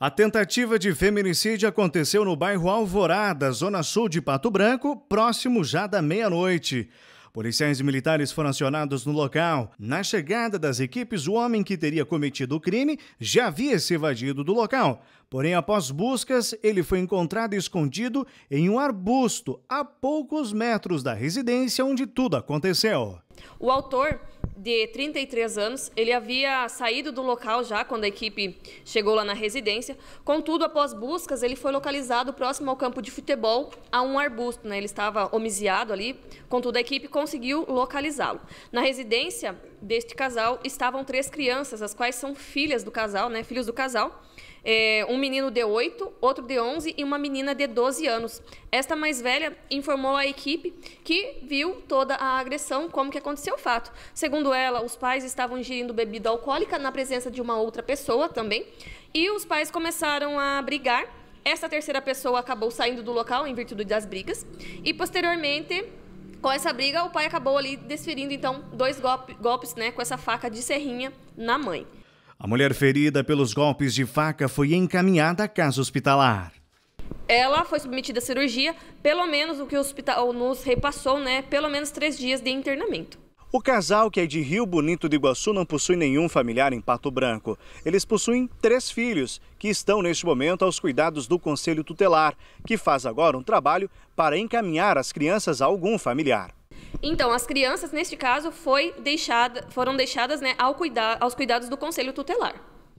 A tentativa de feminicídio aconteceu no bairro Alvorada, zona sul de Pato Branco, próximo já da meia-noite. Policiais e militares foram acionados no local. Na chegada das equipes, o homem que teria cometido o crime já havia se evadido do local. Porém, após buscas, ele foi encontrado escondido em um arbusto a poucos metros da residência onde tudo aconteceu. O autor de 33 anos. Ele havia saído do local já quando a equipe chegou lá na residência. Contudo, após buscas, ele foi localizado próximo ao campo de futebol a um arbusto. Né? Ele estava homiziado ali. Contudo, a equipe conseguiu localizá-lo. Na residência, deste casal estavam três crianças, as quais são filhas do casal, né? Filhos do casal. É, um menino de 8, outro de 11 e uma menina de 12 anos. Esta mais velha informou a equipe que viu toda a agressão, como que aconteceu o fato. Segundo ela, os pais estavam ingerindo bebida alcoólica na presença de uma outra pessoa também, e os pais começaram a brigar. Essa terceira pessoa acabou saindo do local em virtude das brigas e posteriormente com essa briga, o pai acabou ali desferindo então dois golpe, golpes, né, com essa faca de serrinha na mãe. A mulher ferida pelos golpes de faca foi encaminhada à casa hospitalar. Ela foi submetida à cirurgia, pelo menos o que o hospital nos repassou, né, pelo menos três dias de internamento. O casal, que é de Rio Bonito de Iguaçu, não possui nenhum familiar em Pato Branco. Eles possuem três filhos, que estão neste momento aos cuidados do Conselho Tutelar, que faz agora um trabalho para encaminhar as crianças a algum familiar. Então, as crianças, neste caso, foi deixada, foram deixadas né, ao cuidar, aos cuidados do Conselho Tutelar.